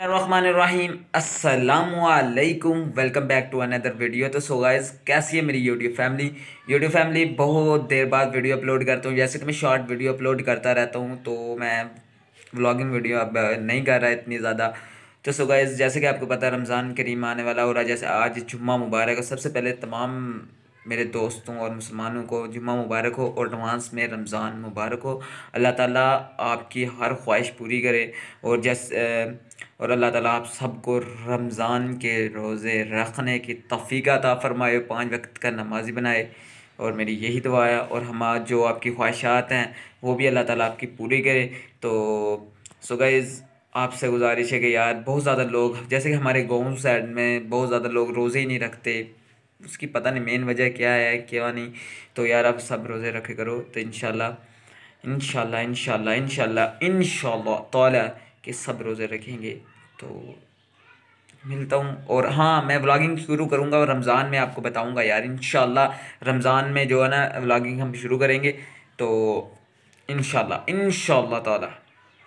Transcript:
असलकुम welcome back to another video तो so guys कैसी है मेरी यूट्यूब फैमिली यूट्यूब फैमिली बहुत देर बाद वीडियो अपलोड करता हूँ जैसे कि मैं शॉर्ट वीडियो अपलोड करता रहता हूँ तो मैं व्लॉगिंग वीडियो अब नहीं कर रहा इतनी ज़्यादा तो सो गाइज जैसे कि आपको पता है रमज़ान करीम आने वाला हो रहा है जैसे आज जुम्मा मुबारक और सबसे पहले तमाम मेरे दोस्तों और मुसलमानों को जुम्मा मुबारक हो और एडवांस में रमज़ान मुबारक हो अल्लाह ताला आपकी हर ख्वाहिश पूरी करे और जैस और अल्लाह ताला आप सबको रमज़ान के रोज़े रखने की तफीका ता फरमाए पाँच वक्त का नमाजी बनाए और मेरी यही दुआ है और हम जो आपकी ख्वाहिशात हैं वो भी अल्लाह ताला आपकी पूरी करे तो सो गाइज़ आपसे गुजारिश है कि यार बहुत ज़्यादा लोग जैसे कि हमारे गाँव साइड में बहुत ज़्यादा लोग रोज़े ही नहीं रखते उसकी पता नहीं मेन वजह क्या है क्या नहीं तो यार आप सब रोज़े रखे करो तो इनशाला इनशाला इनशाला इनशाला इनशाला तौला के सब रोज़े रखेंगे तो मिलता हूँ और हाँ मैं व्लॉगिंग शुरू करूँगा और रमज़ान में आपको बताऊँगा यार इन रमज़ान में जो है ना व्लॉगिंग हम शुरू करेंगे तो इन इन ताला